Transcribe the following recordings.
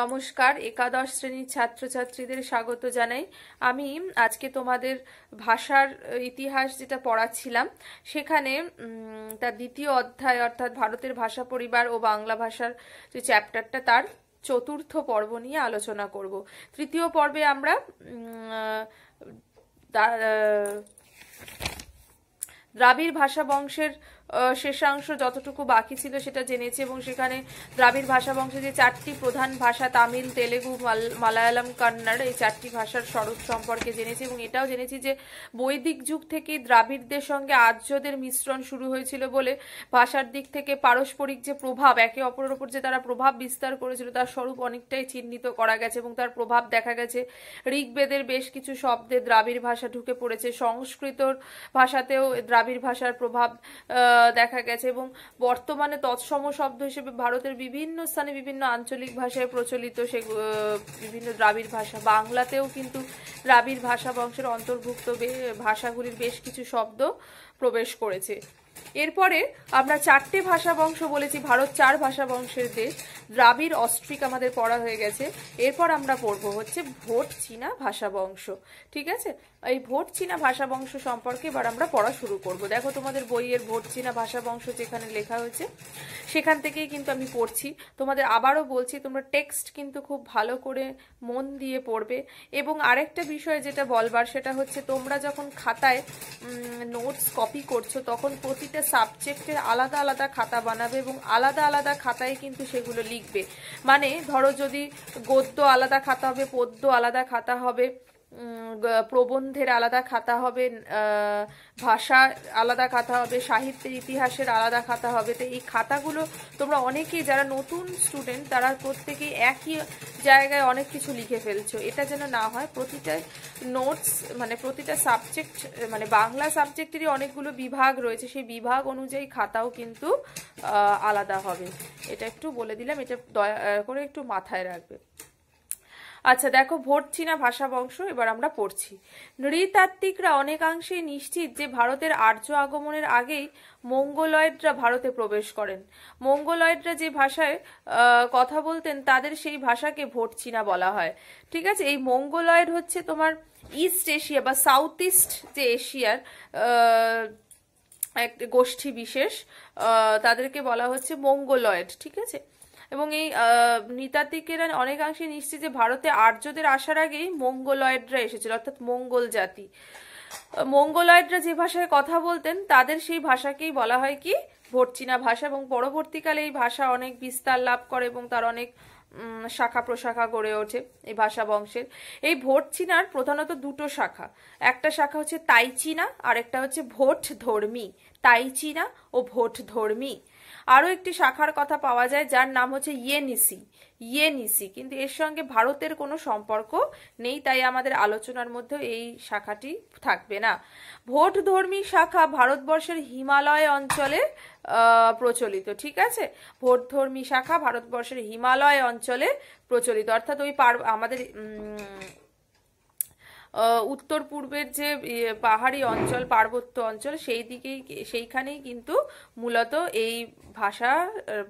নমস্কার একাদশ শ্রেণীর ছাত্রছাত্রীদের স্বাগত জানাই আমি আজকে তোমাদের ভাষার ইতিহাস যেটা পড়াচ্ছিলাম সেখানে তার দ্বিতীয় অধ্যায় অর্থাৎ ভারতের ভাষা পরিবার ও বাংলা ভাষার যে চ্যাপ্টারটা তার চতুর্থ পর্ব নিয়ে আলোচনা করব তৃতীয় পর্বে আমরা দ্রাবিড় ভাষা বংশের শেষাংশ যতটুকু বাকি ছিল সেটা জেনেছে এবং সেখানে দ্রাবিড় ভাষা বংশে যে চারটি প্রধান ভাষা তামিল তেলেগু মালায়ালাম কন্নড় এই চারটি ভাষার স্বরূপ সম্পর্কে জেনেছি এবং এটাও জেনেছি যে বৈদিক যুগ থেকে দ্রাবিড়দের সঙ্গে আর্যদের মিশ্রণ শুরু হয়েছিল বলে ভাষার দিক থেকে পারস্পরিক যে প্রভাব একে অপরের ওপর যে তারা প্রভাব বিস্তার করেছিল তার স্বরূপ অনেকটাই চিহ্নিত করা গেছে এবং তার প্রভাব দেখা গেছে ঋগ্বেদের বেশ কিছু শব্দে দ্রাবিড় ভাষা ঢুকে পড়েছে সংস্কৃতর ভাষাতেও দ্রাবিড় ভাষার প্রভাব দেখা গেছে এবং বর্তমানে তৎসম শব্দ হিসেবে ভারতের বিভিন্ন স্থানে বিভিন্ন আঞ্চলিক ভাষায় প্রচলিত সে বিভিন্ন দ্রাবিড় ভাষা বাংলাতেও কিন্তু দ্রাবিড় ভাষা বংশের অন্তর্ভুক্ত ভাষাগুলির বেশ কিছু শব্দ প্রবেশ করেছে এরপরে আমরা চারটে ভাষা বংশ বলেছি ভারত চার ভাষা বংশের দেশ দ্রাবিড় অস্ট্রিক আমাদের পড়া হয়ে গেছে এরপর আমরা পড়ব হচ্ছে ভোট চীনা ভাষা বংশ ঠিক আছে এই ভোট চীনা ভাষা বংশ সম্পর্কে এবার আমরা পড়া শুরু করব দেখো তোমাদের বইয়ের ভোট চীনা ভাষা বংশ যেখানে লেখা হয়েছে সেখান থেকেই কিন্তু আমি পড়ছি তোমাদের আবারও বলছি তোমরা টেক্সট কিন্তু খুব ভালো করে মন দিয়ে পড়বে এবং আরেকটা বিষয় যেটা বলবার সেটা হচ্ছে তোমরা যখন খাতায় নোটস কপি করছো তখন প্রতি প্রতিটা সাবজেক্টের আলাদা আলাদা খাতা বানাবে এবং আলাদা আলাদা খাতায় কিন্তু সেগুলো লিখবে মানে ধরো যদি গদ্য আলাদা খাতা হবে পদ্য আলাদা খাতা হবে প্রবন্ধের আলাদা খাতা হবে ভাষা আলাদা খাতা হবে সাহিত্যের ইতিহাসের আলাদা খাতা হবে তো এই খাতাগুলো তোমরা অনেকেই যারা নতুন স্টুডেন্ট তারা প্রত্যেকেই একই জায়গায় অনেক কিছু লিখে ফেলছো এটা যেন না হয় প্রতিটা নোটস মানে প্রতিটা সাবজেক্ট মানে বাংলা সাবজেক্টেরই অনেকগুলো বিভাগ রয়েছে সেই বিভাগ অনুযায়ী খাতাও কিন্তু আলাদা হবে এটা একটু বলে দিলাম এটা দয়া করে একটু মাথায় রাখবে আচ্ছা দেখো ভোট না ভাষা বংশ এবার আমরা পড়ছি নৃতাত্ত্বিকরা অনেকাংশেই নিশ্চিত যে ভারতের আর্য আগমনের আগেই মঙ্গোলয়েডরা ভারতে প্রবেশ করেন মঙ্গোলয়েডরা যে ভাষায় কথা বলতেন তাদের সেই ভাষাকে ভোট চিনা বলা হয় ঠিক আছে এই মঙ্গোলয়েড হচ্ছে তোমার ইস্ট এশিয়া বা সাউথ ইস্ট যে এশিয়ার এক গোষ্ঠী বিশেষ তাদেরকে বলা হচ্ছে মঙ্গোলয়েড ঠিক আছে এবং এই নৃতাত্ত্বিকেরা অনেকাংশে নিশ্চিত যে ভারতে আর্যদের আসার আগেই মঙ্গলয়েডরা এসেছিল অর্থাৎ মঙ্গল জাতি মঙ্গলয়েডরা যে ভাষায় কথা বলতেন তাদের সেই ভাষাকেই বলা হয় কি ভর্চিনা ভাষা এবং পরবর্তীকালে এই ভাষা অনেক বিস্তার লাভ করে এবং তার অনেক শাখা প্রশাখা গড়ে ওঠে এই ভাষা বংশের এই ভোট চিনার প্রধানত দুটো শাখা একটা শাখা হচ্ছে তাই আর একটা হচ্ছে ভোট ধর্মী তাই ও ভোট ধর্মী আরও একটি শাখার কথা পাওয়া যায় যার নাম হচ্ছে ইয়েনিসি ইয়েনিসি কিন্তু এর সঙ্গে ভারতের কোনো সম্পর্ক নেই তাই আমাদের আলোচনার মধ্যে এই শাখাটি থাকবে না ভোট ধর্মী শাখা ভারতবর্ষের হিমালয় অঞ্চলে প্রচলিত ঠিক আছে ভোট ধর্মী শাখা ভারতবর্ষের হিমালয় অঞ্চলে প্রচলিত অর্থাৎ ওই পার আমাদের উত্তর পূর্বের যে পাহাড়ি অঞ্চল পার্বত্য অঞ্চল সেই দিকেই সেইখানেই কিন্তু মূলত এই ভাষা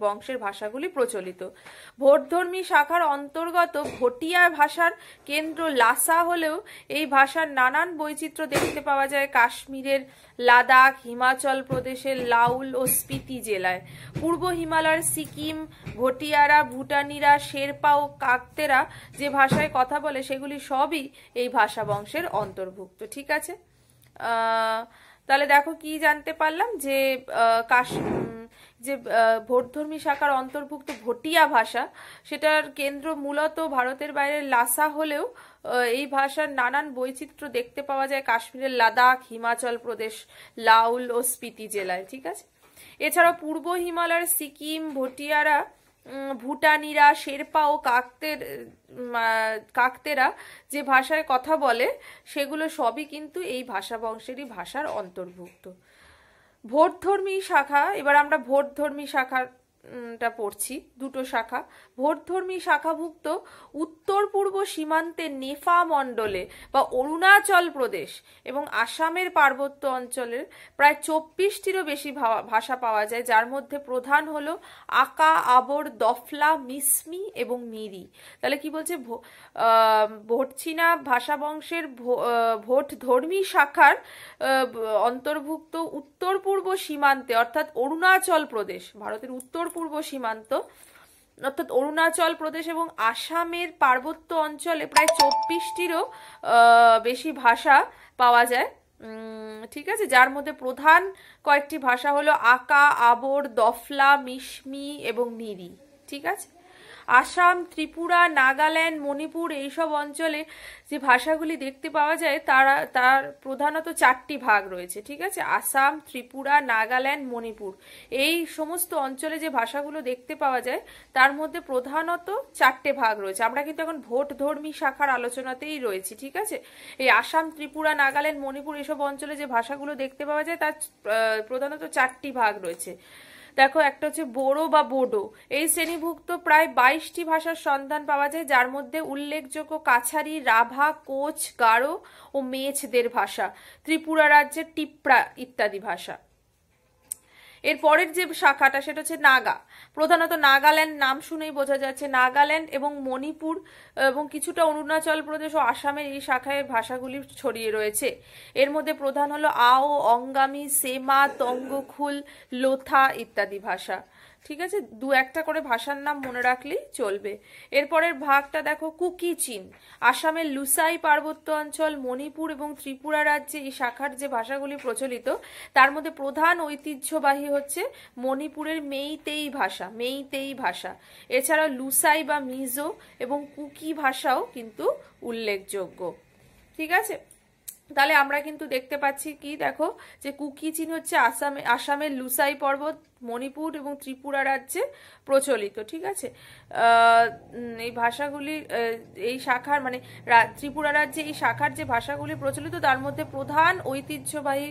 বংশের ভাষাগুলি প্রচলিত ভোটধর্মী শাখার অন্তর্গত ভটিয়া ভাষার কেন্দ্র লাসা হলেও এই ভাষার নানান বৈচিত্র্য দেখতে পাওয়া যায় কাশ্মীরের লাদাখ হিমাচল প্রদেশের লাউল ও স্পিতি জেলায় পূর্ব হিমালয়ের সিকিম ভটিয়ারা ভুটানিরা শেরপা ও কাকতেরা যে ভাষায় কথা বলে সেগুলি সবই এই ভাষা বংশের অন্তর্ভুক্ত ঠিক আছে তাহলে দেখো কি জানতে পারলাম যে কাশ যে ভোটধর্মী শাখার অন্তর্ভুক্ত ভটিয়া ভাষা সেটার কেন্দ্র মূলত ভারতের বাইরে লাসা হলেও এই ভাষার নানান বৈচিত্র্য দেখতে পাওয়া যায় কাশ্মীরের লাদাখ হিমাচল প্রদেশ লাউল ও স্পিতি জেলায় ঠিক আছে এছাড়া পূর্ব হিমালয়ের সিকিম ভটিয়ারা ভুটানিরা শেরপা ও কাকতের কাকতেরা যে ভাষায় কথা বলে সেগুলো সবই কিন্তু এই ভাষা বংশেরই ভাষার অন্তর্ভুক্ত ভোটধর্মী শাখা এবার আমরা ভোটধর্মী শাখার টা পড়ছি দুটো শাখা ভোটধর্মী শাখাভুক্ত উত্তর পূর্ব সীমান্তের নেফা মণ্ডলে বা অরুণাচল প্রদেশ এবং আসামের পার্বত্য অঞ্চলের প্রায় চব্বিশটিরও বেশি ভাষা পাওয়া যায় যার মধ্যে প্রধান হলো আকা আবর দফলা মিসমি এবং মিরি তাহলে কি বলছে ভোটছিনা ভাষা বংশের ভোটধর্মী শাখার অন্তর্ভুক্ত উত্তর পূর্ব সীমান্তে অর্থাৎ অরুণাচল প্রদেশ ভারতের উত্তর পূর্ব সীমান্ত অর্থাৎ অরুণাচল প্রদেশ এবং আসামের পার্বত্য অঞ্চলে প্রায় চব্বিশটিরও বেশি ভাষা পাওয়া যায় ঠিক আছে যার মধ্যে প্রধান কয়েকটি ভাষা হলো আকা আবর দফলা মিশমি এবং মিরি ঠিক আছে আসাম ত্রিপুরা নাগাল্যান্ড মণিপুর এইসব অঞ্চলে যে ভাষাগুলি দেখতে পাওয়া যায় তারা তার প্রধানত চারটি ভাগ রয়েছে ঠিক আছে আসাম ত্রিপুরা নাগাল্যান্ড মণিপুর এই সমস্ত অঞ্চলে যে ভাষাগুলো দেখতে পাওয়া যায় তার মধ্যে প্রধানত চারটে ভাগ রয়েছে আমরা কিন্তু এখন ভোট ধর্মী শাখার আলোচনাতেই রয়েছি ঠিক আছে এই আসাম ত্রিপুরা নাগাল্যান্ড মণিপুর এসব অঞ্চলে যে ভাষাগুলো দেখতে পাওয়া যায় তার প্রধানত চারটি ভাগ রয়েছে দেখো একটা হচ্ছে বোরো বা বোডো এই শ্রেণীভুক্ত প্রায় বাইশটি ভাষার সন্ধান পাওয়া যায় যার মধ্যে উল্লেখযোগ্য কাছারি রাভা কোচ গারো ও মেছদের ভাষা ত্রিপুরা রাজ্যের টিপ্রা ইত্যাদি ভাষা এর পরের যে শাখাটা সেটা হচ্ছে নাগা প্রধানত নাগাল্যান্ড নাম শুনেই বোঝা যাচ্ছে নাগাল্যান্ড এবং মণিপুর এবং কিছুটা অরুণাচল প্রদেশ ও আসামের এই শাখায় ভাষাগুলি ছড়িয়ে রয়েছে এর মধ্যে প্রধান হলো আও অঙ্গামি সেমা তঙ্গখুল লোথা ইত্যাদি ভাষা ঠিক আছে দু একটা করে ভাষার নাম মনে রাখলেই চলবে এরপরের ভাগটা দেখো কুকি চীন আসামের লুসাই পার্বত্য অঞ্চল মণিপুর এবং ত্রিপুরা রাজ্যে এই শাখার যে ভাষাগুলি প্রচলিত তার মধ্যে প্রধান ঐতিহ্যবাহী হচ্ছে মণিপুরের মেইতেই ভাষা মেইতেই ভাষা এছাড়া লুসাই বা মিজো এবং কুকি ভাষাও কিন্তু উল্লেখযোগ্য ঠিক আছে তাহলে আমরা কিন্তু দেখতে পাচ্ছি কি দেখো যে কুকি চীন হচ্ছে আসামে আসামের লুসাই পর্বত মণিপুর এবং ত্রিপুরা রাজ্যে প্রচলিত ঠিক আছে এই ভাষাগুলি এই শাখার মানে ত্রিপুরা রাজ্যে এই শাখার যে ভাষাগুলি প্রচলিত তার মধ্যে প্রধান ঐতিহ্যবাহী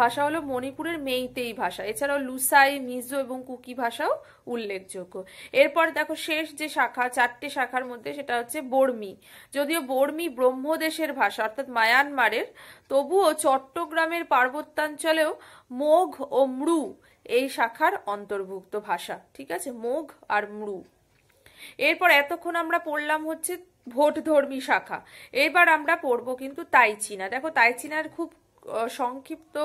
ভাষা হলো মণিপুরের মেইতেই ভাষা এছাড়াও লুসাই মিজো এবং কুকি ভাষাও উল্লেখযোগ্য এরপর দেখো শেষ যে শাখা চারটে শাখার মধ্যে সেটা হচ্ছে বর্মি যদিও বর্মি ব্রহ্মদেশের ভাষা অর্থাৎ মায়ানমারের তবুও চট্টগ্রামের পার্বত্যাঞ্চলেও মোঘ ও মৃ এই শাখার অন্তর্ভুক্ত ভাষা ঠিক আছে মোঘ আর মৃু এরপর এতক্ষণ আমরা পড়লাম হচ্ছে ভোটধর্মী শাখা এবার আমরা পড়বো কিন্তু তাইচিনা দেখো তাইচিনার খুব সংক্ষিপ্ত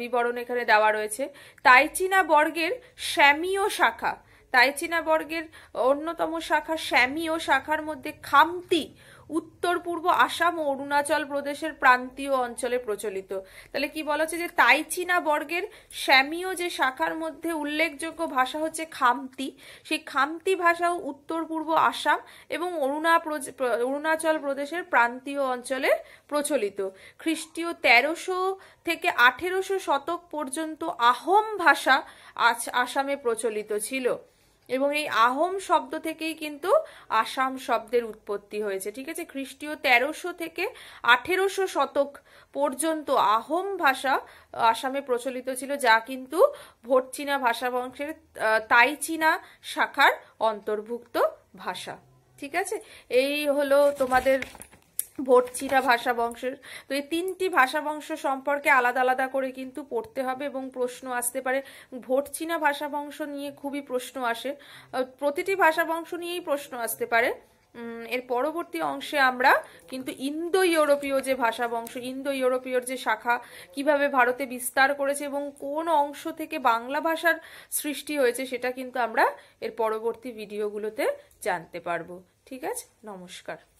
বিবরণ এখানে দেওয়া রয়েছে তাইচিনা বর্গের শ্যামীয় শাখা তাইচিনা বর্গের অন্যতম শাখা শ্যামীয় শাখার মধ্যে খামতি উত্তর পূর্ব আসাম ও অরুণাচল প্রদেশের প্রান্তীয় অঞ্চলে প্রচলিত তাহলে কি বলা হচ্ছে যে তাইচিনা বর্গের শ্যামীয় যে শাখার মধ্যে উল্লেখযোগ্য ভাষা হচ্ছে খামতি সেই খামতি ভাষাও উত্তর পূর্ব আসাম এবং অরুণা অরুণাচল প্রদেশের প্রান্তীয় অঞ্চলে প্রচলিত খ্রিস্টীয় তেরোশো থেকে আঠেরোশো শতক পর্যন্ত আহোম ভাষা আসামে প্রচলিত ছিল এবং এই আহোম শব্দ থেকেই কিন্তু আসাম শব্দের উৎপত্তি হয়েছে ঠিক আছে খ্রিস্টীয় তেরোশো থেকে আঠেরোশো শতক পর্যন্ত আহোম ভাষা আসামে প্রচলিত ছিল যা কিন্তু ভটচীনা ভাষা বংশের তাইচিনা শাখার অন্তর্ভুক্ত ভাষা ঠিক আছে এই হলো তোমাদের ভোটচিরা ভাষা বংশের তো এই তিনটি ভাষা বংশ সম্পর্কে আলাদা আলাদা করে কিন্তু পড়তে হবে এবং প্রশ্ন আসতে পারে ভোটচিনা ভাষা বংশ নিয়ে খুবই প্রশ্ন আসে প্রতিটি ভাষা বংশ নিয়েই প্রশ্ন আসতে পারে এর পরবর্তী অংশে আমরা কিন্তু ইন্দো ইউরোপীয় যে ভাষা বংশ ইন্দো ইউরোপীয়র যে শাখা কিভাবে ভারতে বিস্তার করেছে এবং কোন অংশ থেকে বাংলা ভাষার সৃষ্টি হয়েছে সেটা কিন্তু আমরা এর পরবর্তী ভিডিওগুলোতে জানতে পারবো ঠিক আছে নমস্কার